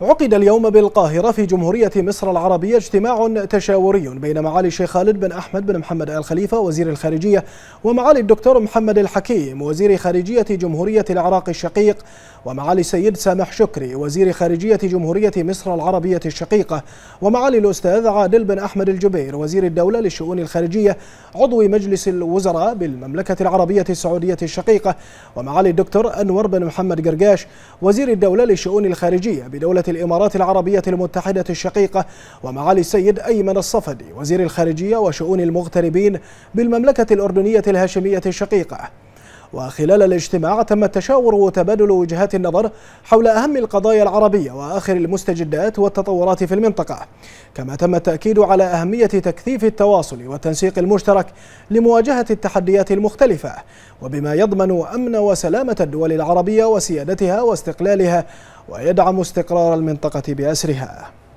عقد اليوم بالقاهرة في جمهورية مصر العربية اجتماع تشاوري بين معالي الشيخ خالد بن أحمد بن محمد آل خليفة وزير الخارجية ومعالي الدكتور محمد الحكيم وزير خارجية جمهورية العراق الشقيق ومعالي السيد سامح شكري وزير خارجية جمهورية مصر العربية الشقيقة ومعالي الأستاذ عادل بن أحمد الجبير وزير الدولة للشؤون الخارجية عضو مجلس الوزراء بالمملكة العربية السعودية الشقيقة ومعالي الدكتور أنور بن محمد قرقاش وزير الدولة للشؤون الخارجية بدولة الإمارات العربية المتحدة الشقيقة ومعالي السيد أيمن الصفدي وزير الخارجية وشؤون المغتربين بالمملكة الأردنية الهاشمية الشقيقة وخلال الاجتماع تم التشاور وتبادل وجهات النظر حول أهم القضايا العربية وآخر المستجدات والتطورات في المنطقة كما تم التأكيد على أهمية تكثيف التواصل والتنسيق المشترك لمواجهة التحديات المختلفة وبما يضمن أمن وسلامة الدول العربية وسيادتها واستقلالها ويدعم استقرار المنطقة بأسرها